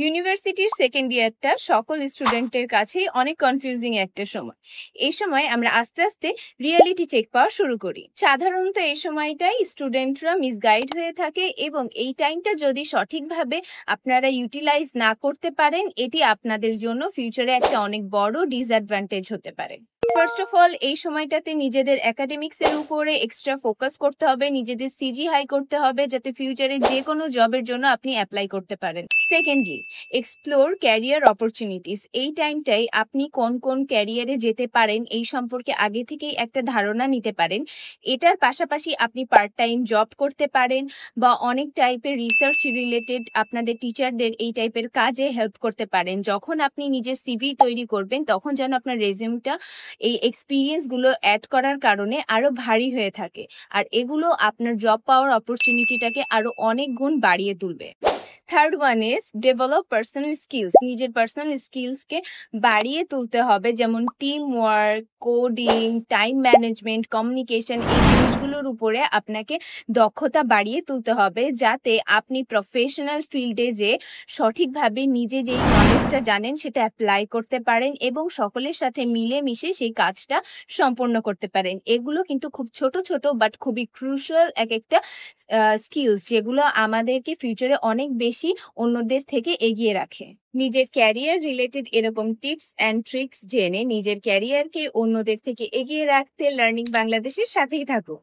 ইউনিভার্সিটির সেকেন্ড ইয়ারটা সকল স্টুডেন্টের কাছেই অনেক কনফিউজিং একটা সময় এই সময় আমরা আস্তে আস্তে রিয়ালিটি চেক পাওয়া শুরু করি সাধারণত এই সময়টাই স্টুডেন্টরা মিসগাইড হয়ে থাকে এবং এই টাইমটা যদি সঠিকভাবে আপনারা ইউটিলাইজ না করতে পারেন এটি আপনাদের জন্য ফিউচারে একটা অনেক বড় ডিসঅ্যাডভান্টেজ হতে পারে ফার্স্ট অফ অল এই সময়টাতে নিজেদের এর উপরে এক্সট্রা ফোকাস করতে হবে নিজেদের সিজি হাই করতে হবে যাতে ফিউচারে যে কোনো জবের জন্য আপনি অ্যাপ্লাই করতে পারেন সেকেন্ডলি এক্সপ্লোর ক্যারিয়ার অপরচুনিটিস এই টাইমটাই আপনি কোন কোন ক্যারিয়ারে যেতে পারেন এই সম্পর্কে আগে থেকেই একটা ধারণা নিতে পারেন এটার পাশাপাশি আপনি পার্ট টাইম জব করতে পারেন বা অনেক টাইপের রিসার্চ রিলেটেড আপনাদের টিচারদের এই টাইপের কাজে হেল্প করতে পারেন যখন আপনি নিজের সিভি তৈরি করবেন তখন যেন আপনার রেজিউমটা এই এক্সপিরিয়েন্সগুলো অ্যাড করার কারণে আরও ভারী হয়ে থাকে আর এগুলো আপনার জব পাওয়ার অপরচুনিটিটাকে আরও অনেক গুণ বাড়িয়ে তুলবে third one is develop personal skills নিজের পার্সোনাল স্কিলসকে বাড়িয়ে তুলতে হবে যেমন team work coding time management communication এই জিনিসগুলোর উপরে আপনাকে দক্ষতা বাড়িয়ে তুলতে হবে যাতে আপনি প্রফেশনাল ফিল্ডে যে সঠিকভাবে নিজে যেই নলেজটা জানেন সেটা অ্যাপ্লাই করতে পারেন এবং সকলের সাথে মিলেমিশে সেই কাজটা সম্পন্ন করতে পারেন এগুলো কিন্তু খুব ছোট ছোট বাট খুবই ক্রুশিয়াল এক একটা স্কিলস যেগুলো আমাদেরকে ফিউচারে অনেক বেশি অন্যদের থেকে এগিয়ে রাখে নিজের ক্যারিয়ার রিলেটেড এরকম টিপস অ্যান্ড ট্রিক্স জেনে নিজের ক্যারিয়ারকে অন্যদের থেকে এগিয়ে রাখতে লার্নিং বাংলাদেশের সাথেই থাকো